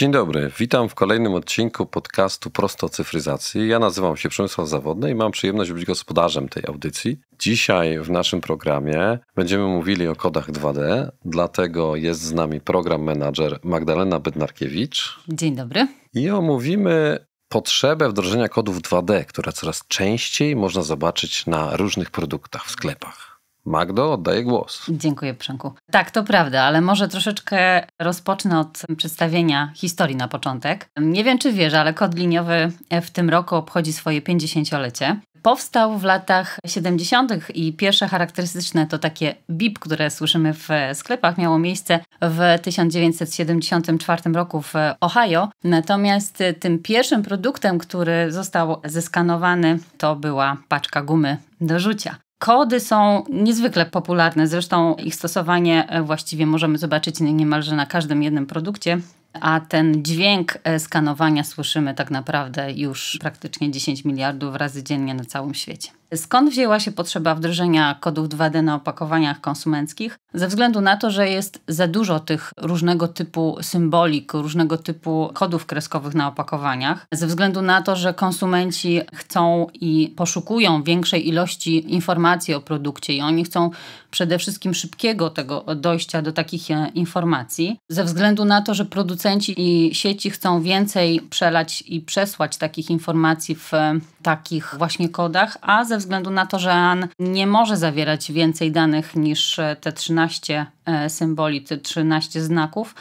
Dzień dobry, witam w kolejnym odcinku podcastu Prosto Cyfryzacji. Ja nazywam się Przemysław Zawodny i mam przyjemność być gospodarzem tej audycji. Dzisiaj w naszym programie będziemy mówili o kodach 2D, dlatego jest z nami program menadżer Magdalena Bednarkiewicz. Dzień dobry. I omówimy potrzebę wdrożenia kodów 2D, które coraz częściej można zobaczyć na różnych produktach w sklepach. Magdo, oddaję głos. Dziękuję, Przemku. Tak, to prawda, ale może troszeczkę rozpocznę od przedstawienia historii na początek. Nie wiem, czy wiesz, ale kod liniowy w tym roku obchodzi swoje 50-lecie. Powstał w latach 70. i pierwsze charakterystyczne to takie bip, które słyszymy w sklepach, miało miejsce w 1974 roku w Ohio. Natomiast tym pierwszym produktem, który został zeskanowany, to była paczka gumy do rzucia. Kody są niezwykle popularne, zresztą ich stosowanie e, właściwie możemy zobaczyć niemalże na każdym jednym produkcie, a ten dźwięk e, skanowania słyszymy tak naprawdę już praktycznie 10 miliardów razy dziennie na całym świecie. Skąd wzięła się potrzeba wdrożenia kodów 2D na opakowaniach konsumenckich? Ze względu na to, że jest za dużo tych różnego typu symbolik, różnego typu kodów kreskowych na opakowaniach, ze względu na to, że konsumenci chcą i poszukują większej ilości informacji o produkcie i oni chcą przede wszystkim szybkiego tego dojścia do takich e, informacji, ze względu na to, że producenci i sieci chcą więcej przelać i przesłać takich informacji w e, takich właśnie kodach, a ze względu na to, że AN nie może zawierać więcej danych niż e, te 13 e, symboli, te 13 znaków,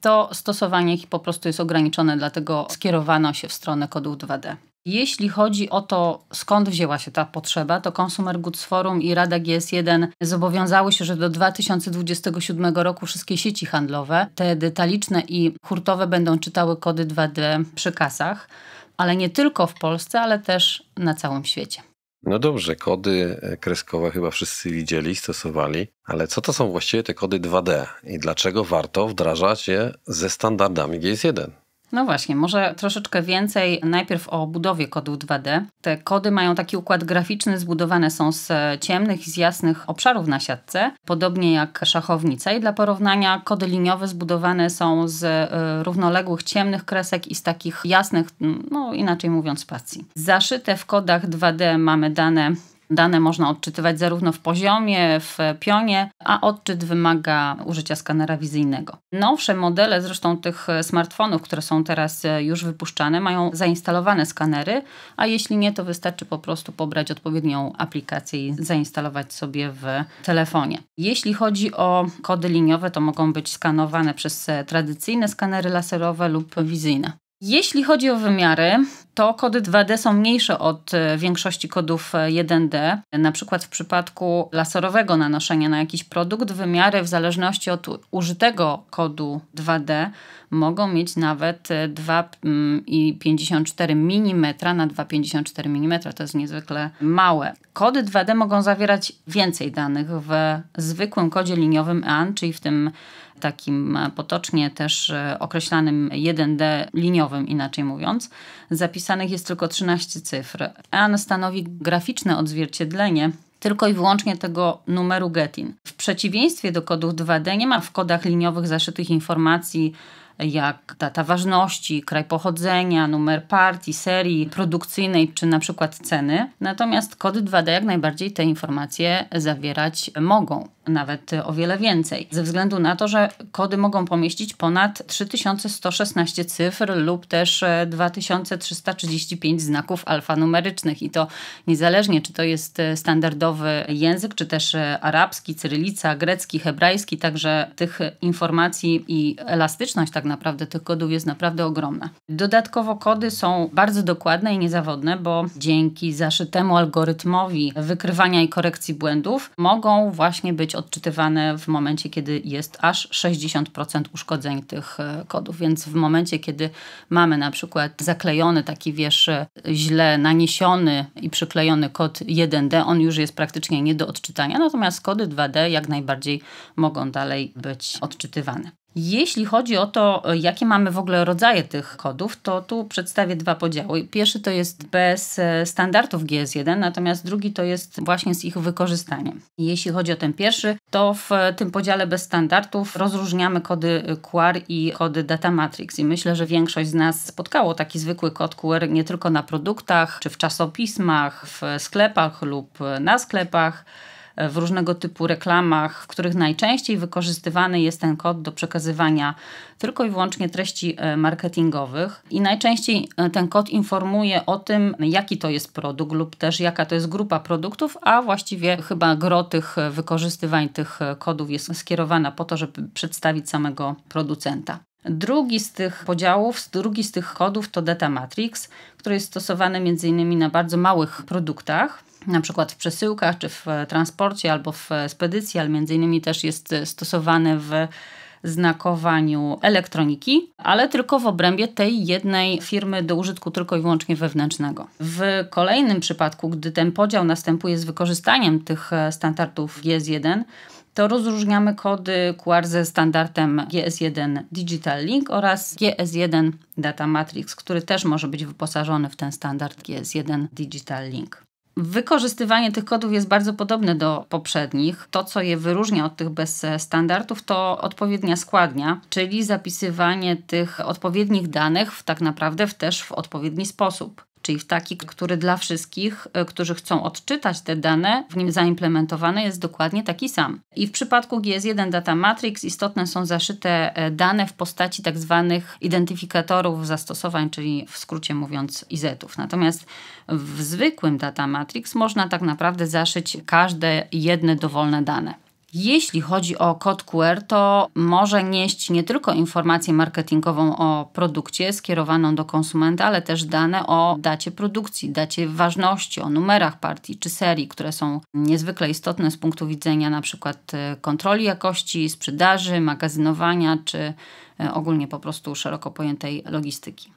to stosowanie ich po prostu jest ograniczone, dlatego skierowano się w stronę kodów 2D. Jeśli chodzi o to, skąd wzięła się ta potrzeba, to Consumer Goods Forum i Rada GS1 zobowiązały się, że do 2027 roku wszystkie sieci handlowe, te detaliczne i hurtowe, będą czytały kody 2D przy kasach, ale nie tylko w Polsce, ale też na całym świecie. No dobrze, kody e, kreskowe chyba wszyscy widzieli, stosowali, ale co to są właściwie te kody 2D i dlaczego warto wdrażać je ze standardami GS1? No właśnie, może troszeczkę więcej najpierw o budowie kodów 2D. Te kody mają taki układ graficzny, zbudowane są z ciemnych i z jasnych obszarów na siatce, podobnie jak szachownica. I dla porównania kody liniowe zbudowane są z y, równoległych ciemnych kresek i z takich jasnych, no inaczej mówiąc, spacji. Zaszyte w kodach 2D mamy dane Dane można odczytywać zarówno w poziomie, w pionie, a odczyt wymaga użycia skanera wizyjnego. Nowsze modele zresztą tych smartfonów, które są teraz e, już wypuszczane, mają zainstalowane skanery, a jeśli nie, to wystarczy po prostu pobrać odpowiednią aplikację i zainstalować sobie w telefonie. Jeśli chodzi o kody liniowe, to mogą być skanowane przez e, tradycyjne skanery laserowe lub wizyjne. Jeśli chodzi o wymiary, to kody 2D są mniejsze od e, większości kodów 1D. E, na przykład w przypadku laserowego nanoszenia na jakiś produkt, wymiary w zależności od użytego kodu 2D mogą mieć nawet 2,54 e, mm na 2,54 mm. To jest niezwykle małe. Kody 2D mogą zawierać więcej danych w zwykłym kodzie liniowym EAN, czyli w tym takim e, potocznie też e, określanym 1D liniowym, inaczej mówiąc, zapisanych jest tylko 13 cyfr. EAN stanowi graficzne odzwierciedlenie tylko i wyłącznie tego numeru GETIN. W przeciwieństwie do kodów 2D nie ma w kodach liniowych zaszytych informacji jak data ważności, kraj pochodzenia, numer partii, serii produkcyjnej czy na przykład ceny. Natomiast kody 2D jak najbardziej te informacje zawierać mogą, nawet o wiele więcej, ze względu na to, że kody mogą pomieścić ponad 3116 cyfr lub też 2335 e, znaków alfanumerycznych i to niezależnie czy to jest e, standardowy język, czy też e, arabski, cyrylica, grecki, hebrajski, także tych informacji i elastyczność tak tak naprawdę tych kodów jest naprawdę ogromna. Dodatkowo kody są bardzo dokładne i niezawodne, bo dzięki zaszytemu algorytmowi wykrywania i korekcji błędów mogą właśnie być odczytywane w momencie, kiedy jest aż 60% uszkodzeń tych e, kodów. Więc w momencie, kiedy mamy na przykład zaklejony taki wiesz, e, źle naniesiony i przyklejony kod 1D, on już jest praktycznie nie do odczytania, natomiast kody 2D jak najbardziej mogą dalej być odczytywane. Jeśli chodzi o to, jakie mamy w ogóle rodzaje tych kodów, to tu przedstawię dwa podziały. Pierwszy to jest bez e, standardów GS1, natomiast drugi to jest właśnie z ich wykorzystaniem. Jeśli chodzi o ten pierwszy, to w e, tym podziale bez standardów rozróżniamy kody e, QR i kody Data Matrix. I myślę, że większość z nas spotkało taki zwykły kod QR nie tylko na produktach, czy w czasopismach, w sklepach lub na sklepach w różnego typu reklamach, w których najczęściej wykorzystywany jest ten kod do przekazywania tylko i wyłącznie treści e, marketingowych i najczęściej e, ten kod informuje o tym, jaki to jest produkt lub też jaka to jest grupa produktów, a właściwie chyba gro tych e, wykorzystywań tych kodów jest skierowana po to, żeby przedstawić samego producenta. Drugi z tych podziałów, drugi z tych kodów to Data Matrix, który jest stosowany m.in. na bardzo małych produktach, na przykład w przesyłkach, czy w e, transporcie, albo w e, spedycji, ale m.in. też jest e, stosowany w znakowaniu elektroniki, ale tylko w obrębie tej jednej firmy do użytku tylko i wyłącznie wewnętrznego. W kolejnym przypadku, gdy ten podział następuje z wykorzystaniem tych standardów GS1, to rozróżniamy kody QR ze standardem GS1 Digital Link oraz GS1 Data Matrix, który też może być wyposażony w ten standard GS1 Digital Link. Wykorzystywanie tych kodów jest bardzo podobne do poprzednich. To, co je wyróżnia od tych bez e, standardów, to odpowiednia składnia, czyli zapisywanie tych odpowiednich danych w, tak naprawdę w też w odpowiedni sposób czyli w taki, który dla wszystkich, e, którzy chcą odczytać te dane, w nim zaimplementowany jest dokładnie taki sam. I w przypadku GS1 Data Matrix istotne są zaszyte e, dane w postaci tak zwanych identyfikatorów zastosowań, czyli w skrócie mówiąc IZ-ów. Natomiast w zwykłym Data Matrix można tak naprawdę zaszyć każde jedne dowolne dane. Jeśli chodzi o kod QR, to może nieść nie tylko informację marketingową o produkcie skierowaną do konsumenta, ale też dane o dacie produkcji, dacie ważności, o numerach partii czy serii, które są niezwykle istotne z punktu widzenia np. Y, kontroli jakości, sprzedaży, magazynowania czy y, ogólnie po prostu szeroko pojętej logistyki.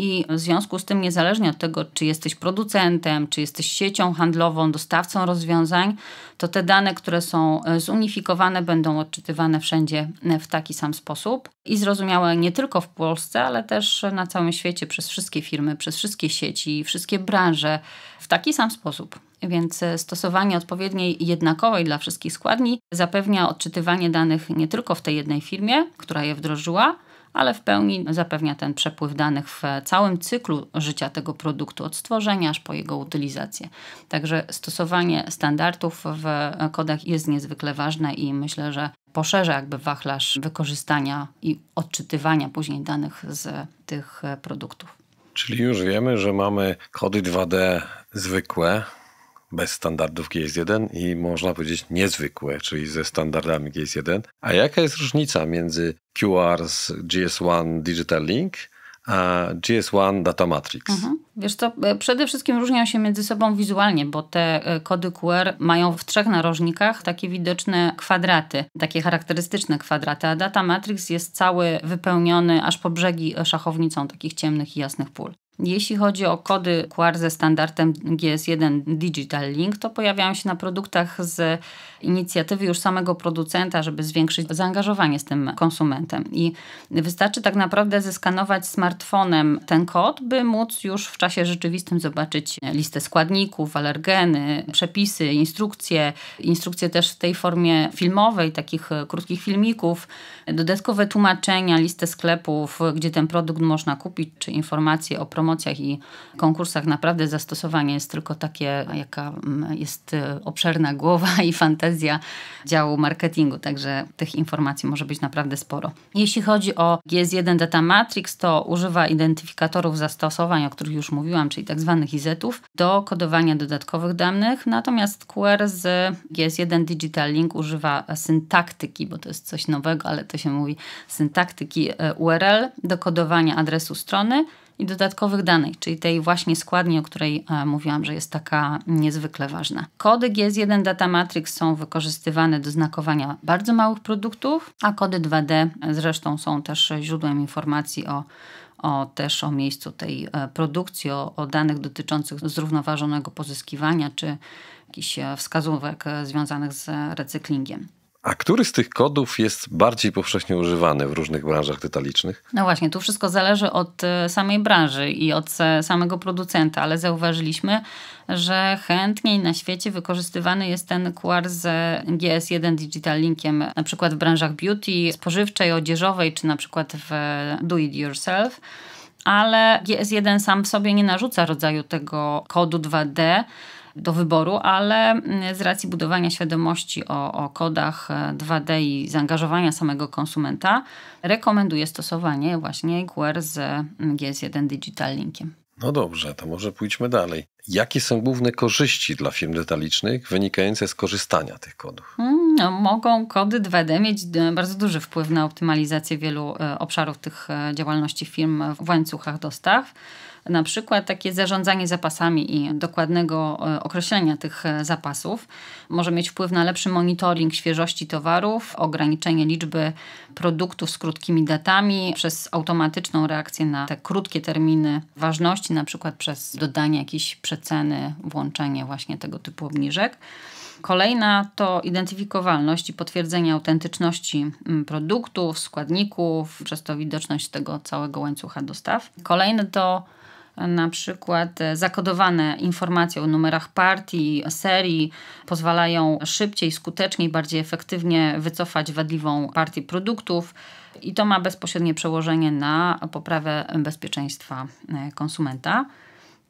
I w związku z tym, niezależnie od tego, czy jesteś producentem, czy jesteś siecią handlową, dostawcą rozwiązań, to te dane, które są e, zunifikowane, będą odczytywane wszędzie e, w taki sam sposób i zrozumiałe nie tylko w Polsce, ale też na całym świecie przez wszystkie firmy, przez wszystkie sieci, wszystkie branże w taki sam sposób. Więc e, stosowanie odpowiedniej jednakowej dla wszystkich składni zapewnia odczytywanie danych nie tylko w tej jednej firmie, która je wdrożyła, ale w pełni zapewnia ten przepływ danych w całym cyklu życia tego produktu, od stworzenia aż po jego utylizację. Także stosowanie standardów w kodach jest niezwykle ważne i myślę, że poszerza jakby wachlarz wykorzystania i odczytywania później danych z tych produktów. Czyli już wiemy, że mamy kody 2D zwykłe, bez standardów GS1 i można powiedzieć niezwykłe, czyli ze standardami GS1. A jaka jest różnica między QR z GS1 Digital Link a GS1 Data Matrix? Mhm. Wiesz co, e, przede wszystkim różnią się między sobą wizualnie, bo te e, kody QR mają w trzech narożnikach takie widoczne kwadraty, takie charakterystyczne kwadraty, a Data Matrix jest cały wypełniony aż po brzegi szachownicą takich ciemnych i jasnych pól. Jeśli chodzi o kody QR ze standardem GS1 Digital Link, to pojawiają się na produktach z inicjatywy już samego producenta, żeby zwiększyć zaangażowanie z tym konsumentem. I wystarczy tak naprawdę zeskanować smartfonem ten kod, by móc już w czasie rzeczywistym zobaczyć listę składników, alergeny, przepisy, instrukcje, instrukcje też w tej formie filmowej, takich krótkich filmików, dodatkowe tłumaczenia, listę sklepów, gdzie ten produkt można kupić, czy informacje o promocji promocjach i konkursach naprawdę zastosowanie jest tylko takie, jaka mm, jest y, obszerna głowa i fantazja działu marketingu, także tych informacji może być naprawdę sporo. Jeśli chodzi o GS1 Data Matrix, to używa identyfikatorów zastosowań, o których już mówiłam, czyli tak zwanych IZ-ów, do kodowania dodatkowych danych, natomiast QR z GS1 Digital Link używa syntaktyki, bo to jest coś nowego, ale to się mówi syntaktyki y, URL do kodowania adresu strony i dodatkowych danych, czyli tej właśnie składni, o której e, mówiłam, że jest taka niezwykle ważna. Kody GS1 Data Matrix są wykorzystywane do znakowania bardzo małych produktów, a kody 2D e, zresztą są też źródłem informacji o o, też o miejscu tej e, produkcji, o, o danych dotyczących zrównoważonego pozyskiwania czy jakichś wskazówek związanych z recyklingiem. A który z tych kodów jest bardziej powszechnie używany w różnych branżach detalicznych? No właśnie, tu wszystko zależy od y, samej branży i od e, samego producenta, ale zauważyliśmy, że chętniej na świecie wykorzystywany jest ten QR z GS1 Digital Linkiem, na przykład w branżach beauty, spożywczej, odzieżowej, czy na przykład w e, do it yourself ale GS1 sam w sobie nie narzuca rodzaju tego kodu 2D, do wyboru, ale mm, z racji budowania świadomości o, o kodach 2D e, i zaangażowania samego konsumenta, rekomenduję stosowanie właśnie QR z mm, GS1 Digital Linkiem. No dobrze, to może pójdźmy dalej. Jakie są główne korzyści dla firm detalicznych wynikające z korzystania tych kodów? Hmm no, mogą kody 2D mieć e, bardzo duży wpływ na optymalizację wielu e, obszarów tych e, działalności firm w łańcuchach dostaw. Na przykład takie zarządzanie zapasami i dokładnego określenia tych zapasów może mieć wpływ na lepszy monitoring świeżości towarów, ograniczenie liczby produktów z krótkimi datami przez automatyczną reakcję na te krótkie terminy ważności, na przykład przez dodanie jakiejś przeceny, włączenie właśnie tego typu obniżek. Kolejna to identyfikowalność i potwierdzenie autentyczności mm, produktów, składników, przez to widoczność tego całego łańcucha dostaw. Kolejne to e, na przykład e, zakodowane informacje o numerach partii, serii pozwalają szybciej, skuteczniej, bardziej efektywnie wycofać wadliwą partię produktów i to ma bezpośrednie przełożenie na poprawę bezpieczeństwa e, konsumenta.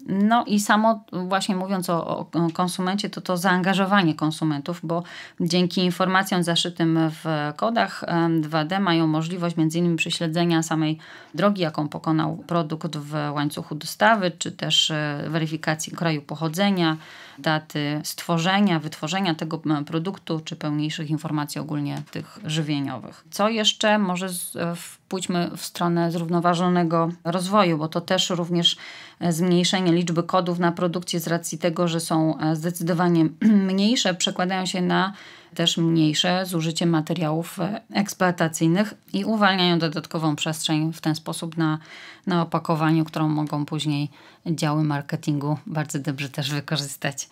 No i samo właśnie mówiąc o, o, konsumencie, to to zaangażowanie konsumentów, bo dzięki informacjom zaszytym w kodach 2D mają możliwość m.in. prześledzenia samej drogi, jaką pokonał produkt w łańcuchu dostawy, czy też e, weryfikacji kraju pochodzenia daty stworzenia, wytworzenia tego produktu, czy pełniejszych informacji ogólnie tych żywieniowych. Co jeszcze? Może e, pójdźmy w stronę zrównoważonego rozwoju, bo to też również e, zmniejszenie liczby kodów na produkcie z racji tego, że są e, zdecydowanie mniejsze, przekładają się na też mniejsze zużycie materiałów e, eksploatacyjnych i uwalniają dodatkową przestrzeń w ten sposób na, na opakowaniu, którą mogą później działy marketingu bardzo dobrze też wykorzystać.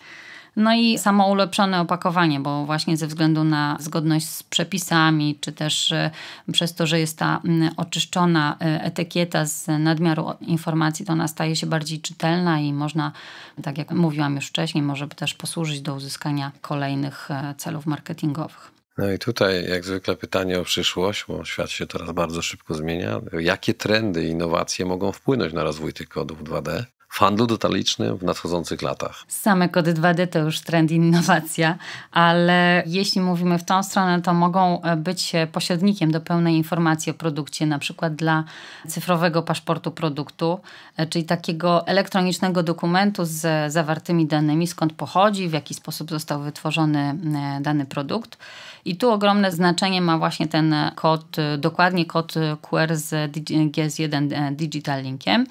No i samo ulepszone opakowanie, bo właśnie ze względu na zgodność z przepisami, czy też e, przez to, że jest ta oczyszczona e, etykieta z nadmiaru informacji, to ona staje się bardziej czytelna i można, tak jak mówiłam już wcześniej, może też posłużyć do uzyskania kolejnych e, celów marketingowych. No i tutaj, jak zwykle, pytanie o przyszłość, bo świat się teraz bardzo szybko zmienia. Jakie trendy i innowacje mogą wpłynąć na rozwój tych kodów 2D? w handlu detalicznym w nadchodzących latach. Same kody 2D to już trend innowacja, ale jeśli mówimy w tą stronę, to mogą e, być e, pośrednikiem do pełnej informacji o produkcie, na przykład dla cyfrowego paszportu produktu, e, czyli takiego elektronicznego dokumentu z zawartymi danymi, skąd pochodzi, w jaki sposób został wytworzony dany produkt. I tu ogromne znaczenie ma właśnie ten kod, dokładnie kod QR z GS1 Digital Linkiem,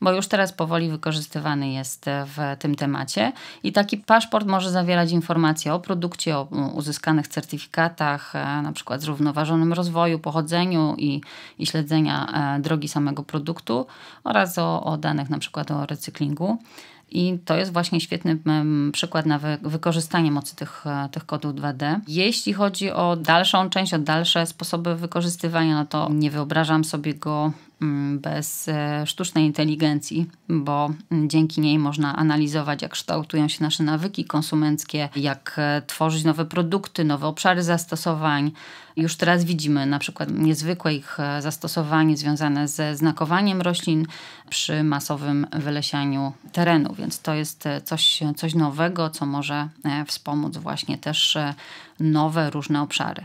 bo już teraz powoli wykorzystujemy wykorzystywany jest e, w tym temacie. I taki paszport może zawierać informacje o produkcie, o uzyskanych certyfikatach, e, na przykład zrównoważonym rozwoju, pochodzeniu i, i śledzenia e, drogi samego produktu oraz o, o danych na przykład o recyklingu. I to jest właśnie świetny przykład na wy wykorzystanie mocy tych, tych kodów 2D. Jeśli chodzi o dalszą część, o dalsze sposoby wykorzystywania, no to nie wyobrażam sobie go Mm, bez e, sztucznej inteligencji, bo mm, dzięki niej można analizować, jak kształtują się nasze nawyki konsumenckie, jak e, tworzyć nowe produkty, nowe obszary zastosowań. Już teraz widzimy na przykład niezwykłe ich e, zastosowanie związane ze znakowaniem roślin przy masowym wylesianiu terenu, więc to jest coś, coś nowego, co może wspomóc właśnie też nowe, różne obszary.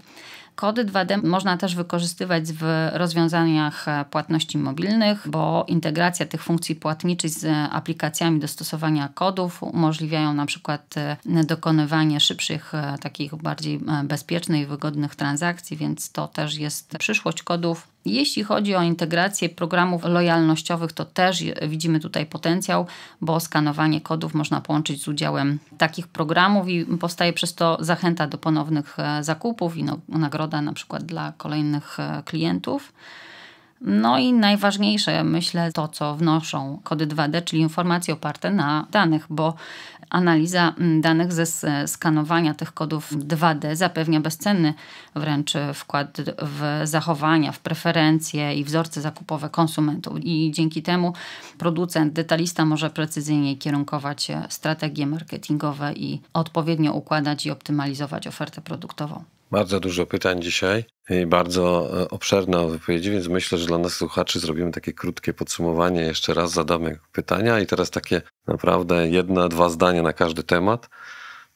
Kody 2D można też wykorzystywać w rozwiązaniach e, płatności mobilnych, bo integracja tych funkcji płatniczych z aplikacjami do stosowania kodów umożliwiają na przykład e, dokonywanie szybszych, e, takich bardziej bezpiecznych i wygodnych transakcji, więc to też jest przyszłość kodów. Jeśli chodzi o integrację programów lojalnościowych, to też widzimy tutaj potencjał, bo skanowanie kodów można połączyć z udziałem takich programów i powstaje przez to zachęta do ponownych e, zakupów i no, nagroda na przykład dla kolejnych e, klientów. No i najważniejsze, myślę, to co wnoszą kody 2D, czyli informacje oparte na danych, bo analiza mm, danych ze skanowania tych kodów 2D zapewnia bezcenny wręcz wkład w zachowania, w preferencje i wzorce zakupowe konsumentów. I dzięki temu producent, detalista może precyzyjniej kierunkować strategie marketingowe i odpowiednio układać i optymalizować ofertę produktową. Bardzo dużo pytań dzisiaj i bardzo e, obszerna wypowiedzi, więc myślę, że dla nas słuchaczy zrobimy takie krótkie podsumowanie. Jeszcze raz zadamy pytania i teraz takie naprawdę jedna, dwa zdania na każdy temat.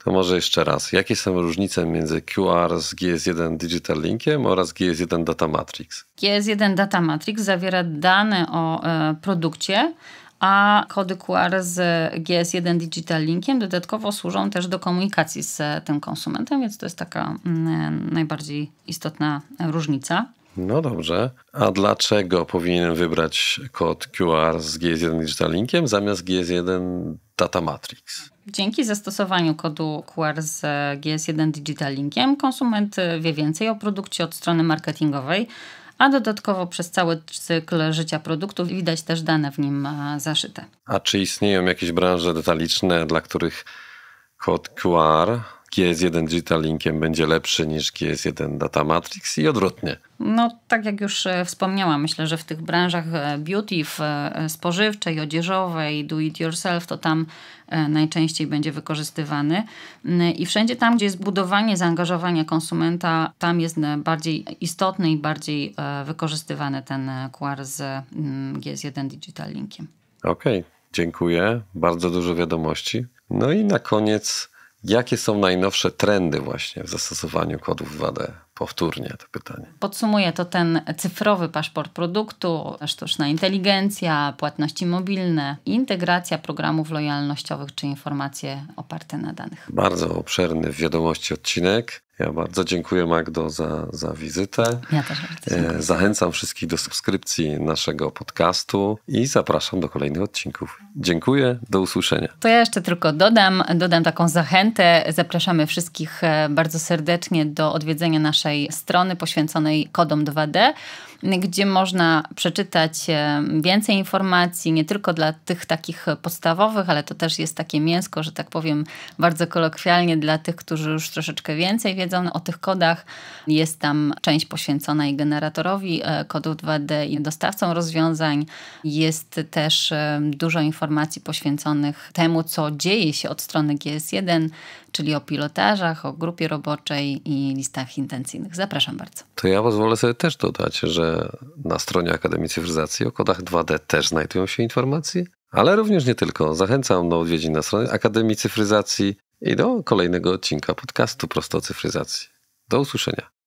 To może jeszcze raz. Jakie są różnice między QR z GS1 Digital Linkiem oraz GS1 Data Matrix? GS1 Data Matrix zawiera dane o e, produkcie, a kody QR z GS1 Digital Linkiem dodatkowo służą też do komunikacji z tym konsumentem, więc to jest taka mm, najbardziej istotna różnica. No dobrze. A dlaczego powinienem wybrać kod QR z GS1 Digital Linkiem zamiast GS1 Data Matrix? Dzięki zastosowaniu kodu QR z GS1 Digital Linkiem konsument wie więcej o produkcie od strony marketingowej a dodatkowo przez cały cykl życia produktu widać też dane w nim e, zaszyte. A czy istnieją jakieś branże detaliczne, dla których kod QR GS1 Digital Linkiem będzie lepszy niż GS1 Data Matrix i odwrotnie. No, tak jak już e, wspomniałam, myślę, że w tych branżach e, beauty, w e, spożywczej, odzieżowej, do it yourself, to tam najczęściej będzie wykorzystywany. Mm, I wszędzie tam, gdzie jest budowanie zaangażowania konsumenta, tam jest bardziej istotny i bardziej wykorzystywany ten QR z mm, GS1 Digital Linkiem. Okej, okay, dziękuję. Bardzo dużo wiadomości. No i na koniec Jakie są najnowsze trendy właśnie w zastosowaniu kodów 2D? Powtórnie to pytanie. Podsumuję to ten cyfrowy paszport produktu, sztuczna inteligencja, płatności mobilne, integracja programów lojalnościowych czy informacje oparte na danych. Bardzo obszerny w wiadomości odcinek. Ja bardzo dziękuję Magdo za, za wizytę. Ja też bardzo e, Zachęcam wszystkich do subskrypcji naszego podcastu i zapraszam do kolejnych odcinków. Dziękuję, do usłyszenia. To ja jeszcze tylko dodam, dodam taką zachętę. Zapraszamy wszystkich e, bardzo serdecznie do odwiedzenia naszej strony poświęconej kodom 2D gdzie można przeczytać e, więcej informacji, nie tylko dla tych takich podstawowych, ale to też jest takie mięsko, że tak powiem bardzo kolokwialnie, dla tych, którzy już troszeczkę więcej wiedzą o tych kodach. Jest tam część poświęcona i generatorowi e, kodów 2D i dostawcom rozwiązań. Jest też e, dużo informacji poświęconych temu, co dzieje się od strony GS1, czyli o pilotażach, o grupie roboczej i listach intencyjnych. Zapraszam bardzo. To ja pozwolę sobie też dodać, że na stronie Akademii Cyfryzacji o kodach 2D też znajdują się informacje, ale również nie tylko. Zachęcam do odwiedzin na stronie Akademii Cyfryzacji i do kolejnego odcinka podcastu Prosto o Cyfryzacji. Do usłyszenia.